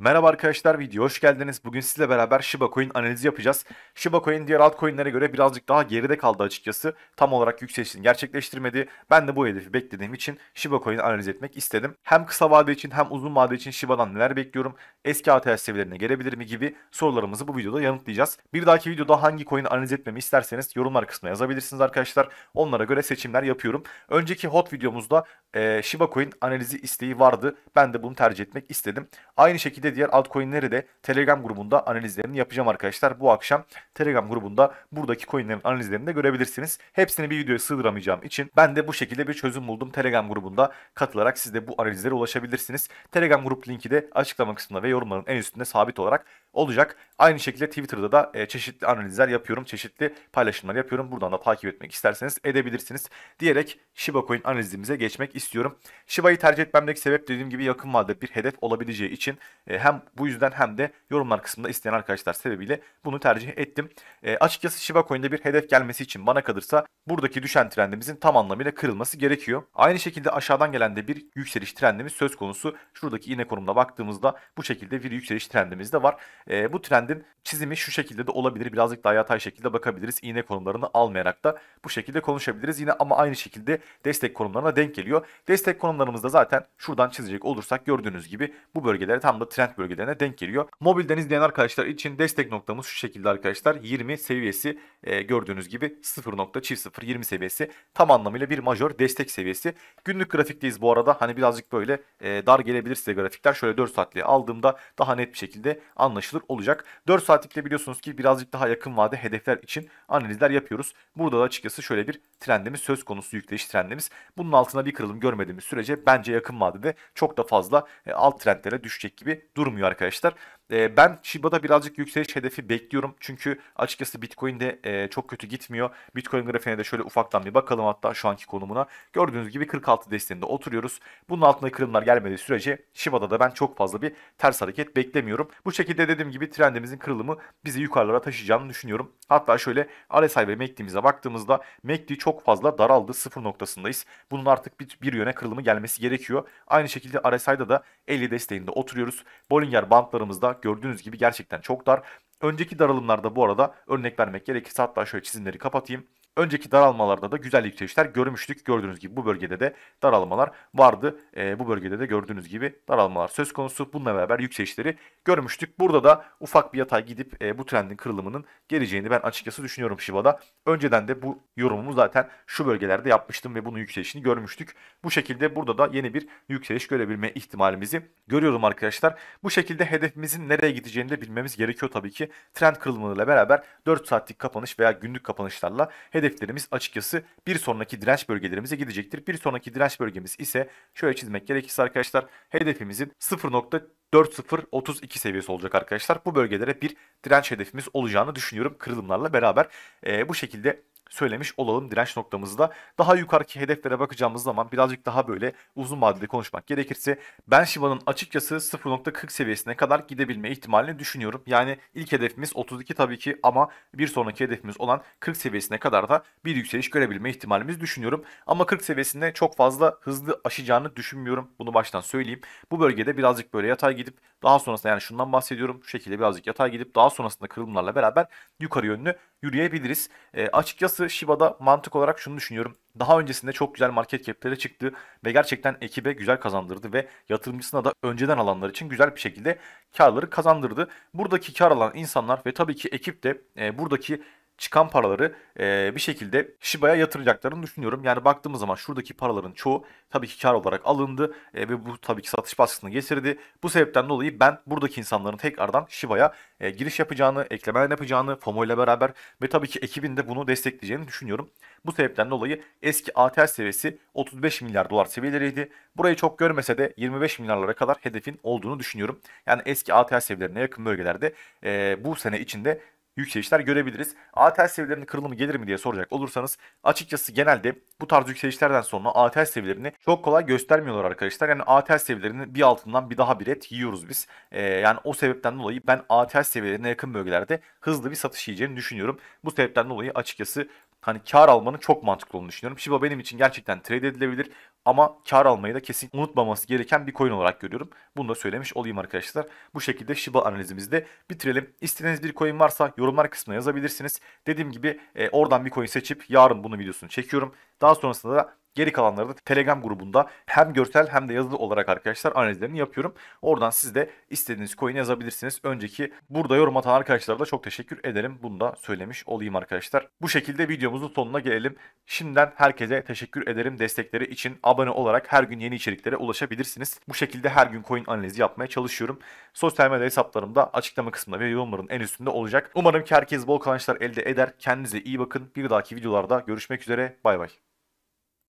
Merhaba arkadaşlar video hoş geldiniz. Bugün sizle beraber Shiba Coin analizi yapacağız. Shiba Coin diğer altcoin'lere göre birazcık daha geride kaldı açıkçası. Tam olarak yükselişini gerçekleştirmedi. Ben de bu hedefi beklediğim için Shiba Coin'i analiz etmek istedim. Hem kısa vade için hem uzun vade için Shiba'dan neler bekliyorum? Eski ATH seviyelerine gelebilir mi gibi sorularımızı bu videoda yanıtlayacağız. Bir dahaki videoda hangi coin'i analiz etmemi isterseniz yorumlar kısmına yazabilirsiniz arkadaşlar. Onlara göre seçimler yapıyorum. Önceki hot videomuzda e, Shiba Coin analizi isteği vardı. Ben de bunu tercih etmek istedim. Aynı şekilde de diğer altcoin'leri de Telegram grubunda analizlerini yapacağım arkadaşlar. Bu akşam Telegram grubunda buradaki coin'lerin analizlerini de görebilirsiniz. Hepsini bir videoya sığdıramayacağım için ben de bu şekilde bir çözüm buldum. Telegram grubunda katılarak siz de bu analizlere ulaşabilirsiniz. Telegram grup linki de açıklama kısmında ve yorumların en üstünde sabit olarak olacak. Aynı şekilde Twitter'da da e, çeşitli analizler yapıyorum, çeşitli paylaşımlar yapıyorum. Buradan da takip etmek isterseniz edebilirsiniz diyerek Shiba Coin analizimize geçmek istiyorum. Shiba'yı tercih etmemdeki sebep dediğim gibi yakın vadede bir hedef olabileceği için e, hem bu yüzden hem de yorumlar kısmında isteyen arkadaşlar sebebiyle bunu tercih ettim. E, açıkçası Shiba Coin'de bir hedef gelmesi için bana kalırsa buradaki düşen trendimizin tam anlamıyla kırılması gerekiyor. Aynı şekilde aşağıdan gelen de bir yükseliş trendimiz söz konusu. Şuradaki iğne konumuna baktığımızda bu şekilde bir yükseliş trendimiz de var. E, bu trendin çizimi şu şekilde de olabilir. Birazcık daha yatay şekilde bakabiliriz. İğne konumlarını almayarak da bu şekilde konuşabiliriz. Yine ama aynı şekilde destek konumlarına denk geliyor. Destek konumlarımızda zaten şuradan çizecek olursak gördüğünüz gibi bu bölgelere tam da trend bölgelerine denk geliyor. Mobilden izleyen arkadaşlar için destek noktamız şu şekilde arkadaşlar. 20 seviyesi e, gördüğünüz gibi 0.0020 seviyesi tam anlamıyla bir majör destek seviyesi. Günlük grafikteyiz bu arada. Hani birazcık böyle e, dar gelebilir size grafikler. Şöyle 4 saatliğe aldığımda daha net bir şekilde anlaşılır anlaşılır olacak. 4 saatlikte biliyorsunuz ki birazcık daha yakın vade hedefler için analizler yapıyoruz. Burada da açıkçası şöyle bir trendimiz söz konusu yükseliş trendimiz. Bunun altına bir kırılım görmediğimiz sürece bence yakın vadede çok da fazla e, alt trendlere düşecek gibi durmuyor arkadaşlar. Ee, ben Shiba'da birazcık yükseliş hedefi bekliyorum. Çünkü açıkçası Bitcoin'de e, çok kötü gitmiyor. Bitcoin grafiğine de şöyle ufaktan bir bakalım hatta şu anki konumuna. Gördüğünüz gibi 46 desteğinde oturuyoruz. Bunun altında kırımlar gelmediği sürece Shiba'da da ben çok fazla bir ters hareket beklemiyorum. Bu şekilde dediğim gibi trendimizin kırılımı bizi yukarılara taşıyacağını düşünüyorum. Hatta şöyle RSI ve MACD'mize e baktığımızda MACD e çok fazla daraldı. Sıfır noktasındayız. Bunun artık bir, bir yöne kırılımı gelmesi gerekiyor. Aynı şekilde RSI'da da 50 desteğinde oturuyoruz. Bollinger bandlarımızda olarak gördüğünüz gibi gerçekten çok dar. Önceki daralımlarda bu arada örnek vermek gerekirse hatta şöyle çizimleri kapatayım. Önceki daralmalarda da güzel yükselişler görmüştük. Gördüğünüz gibi bu bölgede de daralmalar vardı. E, bu bölgede de gördüğünüz gibi daralmalar söz konusu. Bununla beraber yükselişleri görmüştük. Burada da ufak bir yatay gidip e, bu trendin kırılımının geleceğini ben açıkçası düşünüyorum Şivada. Önceden de bu yorumumu zaten şu bölgelerde yapmıştım ve bunun yükselişini görmüştük. Bu şekilde burada da yeni bir yükseliş görebilme ihtimalimizi görüyorum arkadaşlar. Bu şekilde hedefimizin nereye gideceğini de bilmemiz gerekiyor tabii ki. Trend kırılımıyla beraber 4 saatlik kapanış veya günlük kapanışlarla hedef hedeflerimiz açıkçası bir sonraki direnç bölgelerimize gidecektir. Bir sonraki direnç bölgemiz ise şöyle çizmek gerekirse arkadaşlar hedefimizin 0.4032 seviyesi olacak arkadaşlar. Bu bölgelere bir direnç hedefimiz olacağını düşünüyorum kırılımlarla beraber. E, bu şekilde söylemiş olalım direnç noktamızda. Daha yukarıki hedeflere bakacağımız zaman birazcık daha böyle uzun vadede konuşmak gerekirse ben Shiba'nın açıkçası 0.40 seviyesine kadar gidebilme ihtimalini düşünüyorum. Yani ilk hedefimiz 32 tabii ki ama bir sonraki hedefimiz olan 40 seviyesine kadar da bir yükseliş görebilme ihtimalimiz düşünüyorum. Ama 40 seviyesinde çok fazla hızlı aşacağını düşünmüyorum. Bunu baştan söyleyeyim. Bu bölgede birazcık böyle yatay gidip daha sonrasında yani şundan bahsediyorum. Şu şekilde birazcık yatay gidip daha sonrasında kırılımlarla beraber yukarı yönlü yürüyebiliriz. E, açıkçası Shiba'da mantık olarak şunu düşünüyorum. Daha öncesinde çok güzel market cap'lere çıktı ve gerçekten ekibe güzel kazandırdı ve yatırımcısına da önceden alanlar için güzel bir şekilde karları kazandırdı. Buradaki kar alan insanlar ve tabii ki ekip de e, buradaki çıkan paraları e, bir şekilde Shiba'ya yatıracaklarını düşünüyorum. Yani baktığımız zaman şuradaki paraların çoğu tabii ki kar olarak alındı e, ve bu tabii ki satış baskısını getirdi. Bu sebepten dolayı ben buradaki insanların tekrardan Shiba'ya e, giriş yapacağını, eklemeler yapacağını FOMO ile beraber ve tabii ki ekibin de bunu destekleyeceğini düşünüyorum. Bu sebepten dolayı eski ATL seviyesi 35 milyar dolar seviyeleriydi. Burayı çok görmese de 25 milyarlara kadar hedefin olduğunu düşünüyorum. Yani eski ATL seviyelerine yakın bölgelerde e, bu sene içinde yükselişler görebiliriz. ATL seviyelerinin kırılımı gelir mi diye soracak olursanız açıkçası genelde bu tarz yükselişlerden sonra ATL seviyelerini çok kolay göstermiyorlar arkadaşlar. Yani ATL seviyelerinin bir altından bir daha bir et yiyoruz biz. Ee, yani o sebepten dolayı ben ATL seviyelerine yakın bölgelerde hızlı bir satış yiyeceğini düşünüyorum. Bu sebepten dolayı açıkçası hani kar almanın çok mantıklı olduğunu düşünüyorum. Shiba benim için gerçekten trade edilebilir ama kar almayı da kesin unutmaması gereken bir coin olarak görüyorum. Bunu da söylemiş olayım arkadaşlar. Bu şekilde Shiba analizimizde bitirelim. İstediğiniz bir coin varsa yorumlar kısmına yazabilirsiniz. Dediğim gibi e, oradan bir coin seçip yarın bunun videosunu çekiyorum. Daha sonrasında da Geri kalanları da Telegram grubunda hem görsel hem de yazılı olarak arkadaşlar analizlerini yapıyorum. Oradan siz de istediğiniz coin yazabilirsiniz. Önceki burada yorum atan arkadaşlara da çok teşekkür ederim. Bunu da söylemiş olayım arkadaşlar. Bu şekilde videomuzun sonuna gelelim. Şimdiden herkese teşekkür ederim destekleri için. Abone olarak her gün yeni içeriklere ulaşabilirsiniz. Bu şekilde her gün coin analizi yapmaya çalışıyorum. Sosyal medya hesaplarımda açıklama kısmında ve yorumların en üstünde olacak. Umarım ki herkes bol kazançlar elde eder. Kendinize iyi bakın. Bir dahaki videolarda görüşmek üzere. Bay bay.